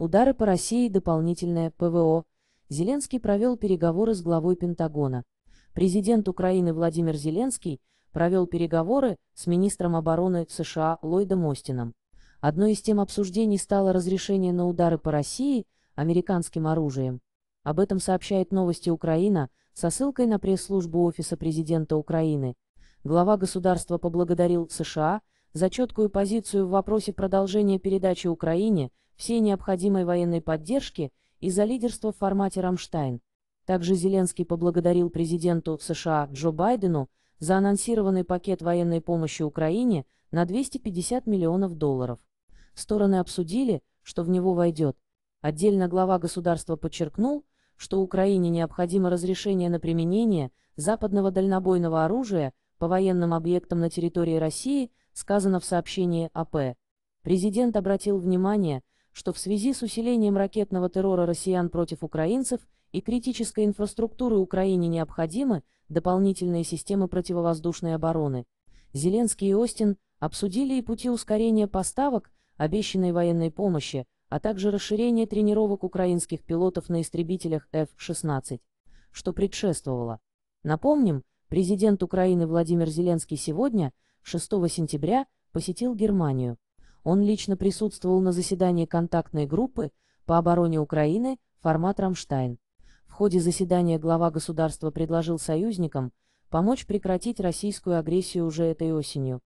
Удары по России, дополнительное ПВО. Зеленский провел переговоры с главой Пентагона. Президент Украины Владимир Зеленский провел переговоры с министром обороны США Ллойдом Остином. Одной из тем обсуждений стало разрешение на удары по России американским оружием. Об этом сообщает новости Украина со ссылкой на пресс-службу Офиса президента Украины. Глава государства поблагодарил США за четкую позицию в вопросе продолжения передачи Украине всей необходимой военной поддержки и за лидерство в формате «Рамштайн». Также Зеленский поблагодарил президенту США Джо Байдену за анонсированный пакет военной помощи Украине на 250 миллионов долларов. Стороны обсудили, что в него войдет. Отдельно глава государства подчеркнул, что Украине необходимо разрешение на применение западного дальнобойного оружия по военным объектам на территории России – сказано в сообщении АП. Президент обратил внимание, что в связи с усилением ракетного террора россиян против украинцев и критической инфраструктуры Украине необходимы дополнительные системы противовоздушной обороны. Зеленский и Остин обсудили и пути ускорения поставок, обещанной военной помощи, а также расширение тренировок украинских пилотов на истребителях F-16, что предшествовало. Напомним, президент Украины Владимир Зеленский сегодня – 6 сентября посетил Германию. Он лично присутствовал на заседании контактной группы по обороне Украины формат «Рамштайн». В ходе заседания глава государства предложил союзникам помочь прекратить российскую агрессию уже этой осенью.